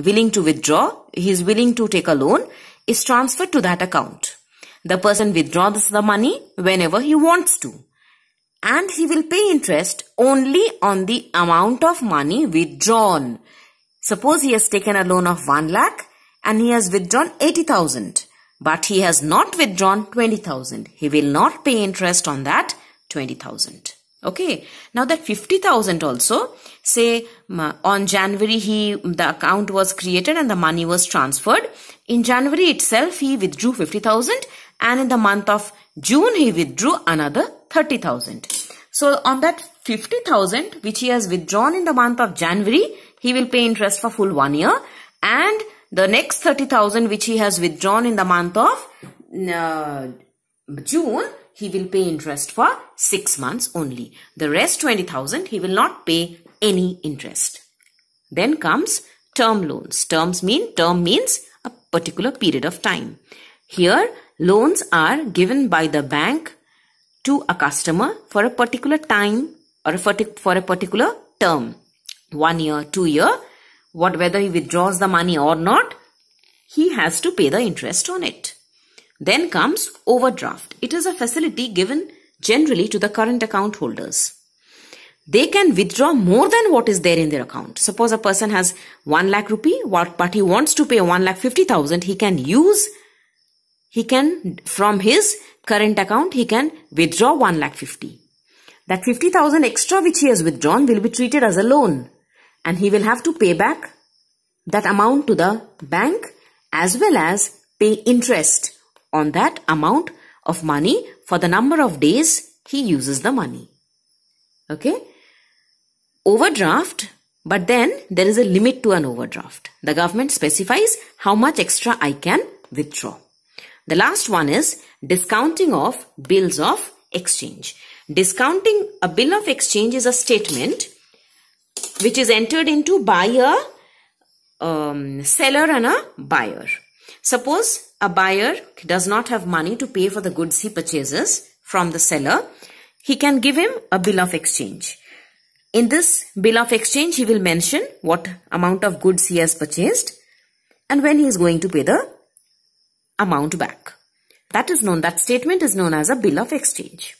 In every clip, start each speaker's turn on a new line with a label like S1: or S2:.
S1: willing to withdraw, he is willing to take a loan, is transferred to that account. The person withdraws the money whenever he wants to. And he will pay interest only on the amount of money withdrawn. Suppose he has taken a loan of 1 lakh and he has withdrawn 80,000. But he has not withdrawn 20,000. He will not pay interest on that 20,000. Okay. Now that 50,000 also, say on January he, the account was created and the money was transferred. In January itself, he withdrew 50,000 and in the month of June, he withdrew another 30,000. So on that 50,000 which he has withdrawn in the month of January, he will pay interest for full one year and the next 30,000 which he has withdrawn in the month of uh, June, he will pay interest for 6 months only. The rest 20,000 he will not pay any interest. Then comes term loans. Terms mean term means a particular period of time. Here loans are given by the bank to a customer for a particular time or for a particular term. One year, two year, what whether he withdraws the money or not, he has to pay the interest on it. Then comes overdraft. It is a facility given generally to the current account holders. They can withdraw more than what is there in their account. Suppose a person has 1 lakh rupee, but he wants to pay 1 lakh 50,000, he can use, he can, from his current account, he can withdraw 1 lakh 50. That 50,000 extra which he has withdrawn will be treated as a loan and he will have to pay back that amount to the bank as well as pay interest on that amount of money for the number of days he uses the money. Okay? Overdraft, but then there is a limit to an overdraft. The government specifies how much extra I can withdraw. The last one is discounting of bills of exchange. Discounting a bill of exchange is a statement which is entered into by a um, seller and a buyer. Suppose a buyer does not have money to pay for the goods he purchases from the seller. He can give him a bill of exchange. In this bill of exchange, he will mention what amount of goods he has purchased and when he is going to pay the amount back. That is known, that statement is known as a bill of exchange.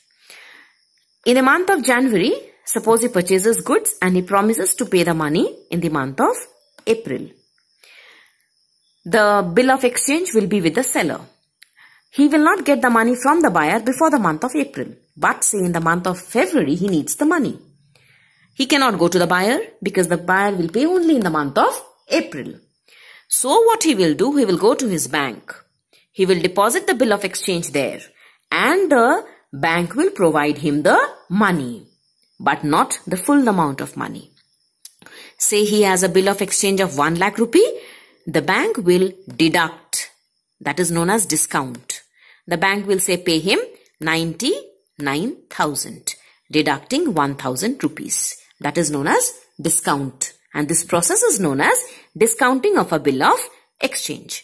S1: In the month of January, suppose he purchases goods and he promises to pay the money in the month of April. The bill of exchange will be with the seller. He will not get the money from the buyer before the month of April. But say in the month of February, he needs the money. He cannot go to the buyer because the buyer will pay only in the month of April. So what he will do, he will go to his bank. He will deposit the bill of exchange there and the bank will provide him the money but not the full amount of money. Say he has a bill of exchange of 1 lakh rupee the bank will deduct, that is known as discount. The bank will say pay him 99,000, deducting 1,000 rupees. That is known as discount. And this process is known as discounting of a bill of exchange.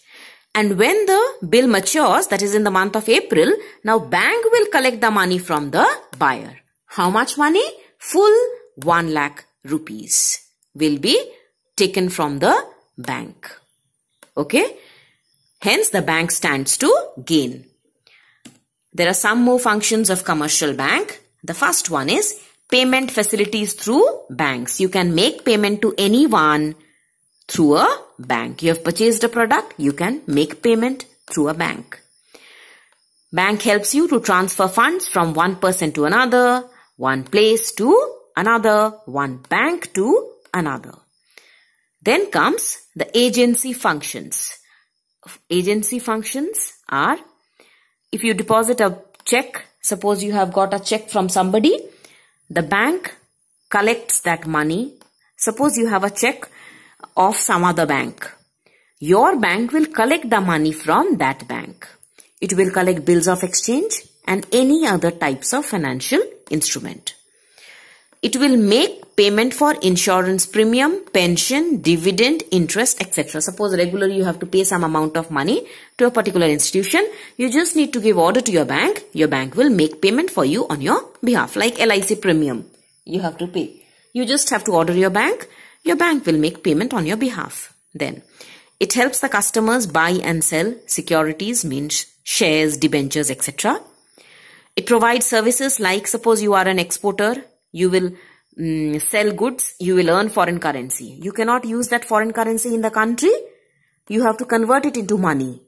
S1: And when the bill matures, that is in the month of April, now bank will collect the money from the buyer. How much money? Full 1 lakh rupees will be taken from the bank. Okay. Hence, the bank stands to gain. There are some more functions of commercial bank. The first one is payment facilities through banks. You can make payment to anyone through a bank. You have purchased a product, you can make payment through a bank. Bank helps you to transfer funds from one person to another, one place to another, one bank to another. Then comes the agency functions. Agency functions are if you deposit a check, suppose you have got a check from somebody, the bank collects that money. Suppose you have a check of some other bank. Your bank will collect the money from that bank. It will collect bills of exchange and any other types of financial instrument. It will make payment for insurance premium, pension, dividend, interest, etc. Suppose regularly you have to pay some amount of money to a particular institution. You just need to give order to your bank. Your bank will make payment for you on your behalf like LIC premium. You have to pay. You just have to order your bank. Your bank will make payment on your behalf. Then it helps the customers buy and sell securities means shares, debentures, etc. It provides services like suppose you are an exporter, you will um, sell goods, you will earn foreign currency. You cannot use that foreign currency in the country. You have to convert it into money.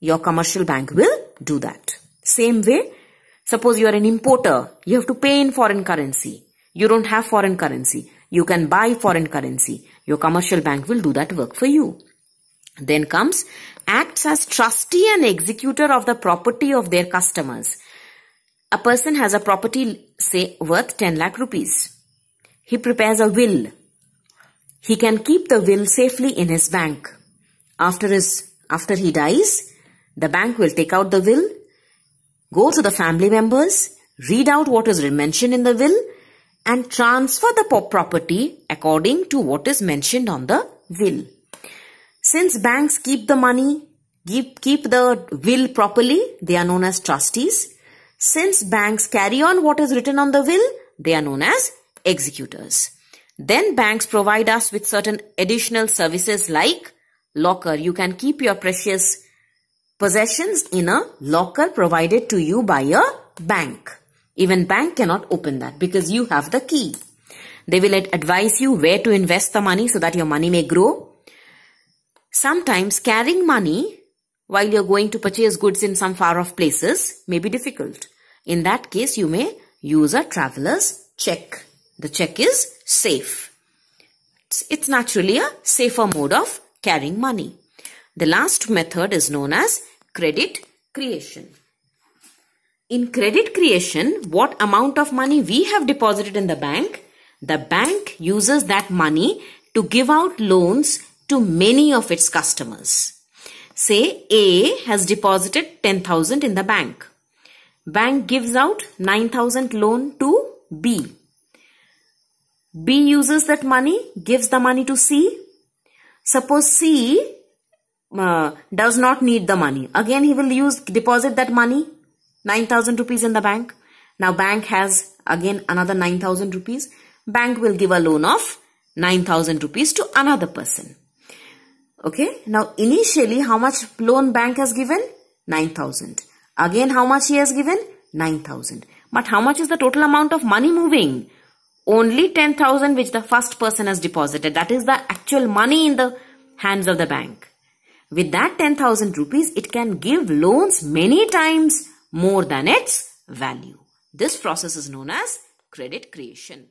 S1: Your commercial bank will do that. Same way, suppose you are an importer, you have to pay in foreign currency. You don't have foreign currency. You can buy foreign currency. Your commercial bank will do that work for you. Then comes acts as trustee and executor of the property of their customers. A person has a property, say, worth 10 lakh rupees. He prepares a will. He can keep the will safely in his bank. After, his, after he dies, the bank will take out the will, go to the family members, read out what is mentioned in the will, and transfer the property according to what is mentioned on the will. Since banks keep the money, keep, keep the will properly, they are known as trustees since banks carry on what is written on the will, they are known as executors. Then banks provide us with certain additional services like locker. You can keep your precious possessions in a locker provided to you by a bank. Even bank cannot open that because you have the key. They will advise you where to invest the money so that your money may grow. Sometimes carrying money while you're going to purchase goods in some far off places may be difficult. In that case, you may use a traveler's check. The check is safe. It's naturally a safer mode of carrying money. The last method is known as credit creation. In credit creation, what amount of money we have deposited in the bank, the bank uses that money to give out loans to many of its customers. Say A has deposited 10,000 in the bank. Bank gives out 9,000 loan to B. B uses that money, gives the money to C. Suppose C uh, does not need the money. Again, he will use deposit that money, 9,000 rupees in the bank. Now bank has again another 9,000 rupees. Bank will give a loan of 9,000 rupees to another person. Okay. Now, initially, how much loan bank has given? 9,000. Again, how much he has given? 9,000. But how much is the total amount of money moving? Only 10,000 which the first person has deposited. That is the actual money in the hands of the bank. With that 10,000 rupees, it can give loans many times more than its value. This process is known as credit creation.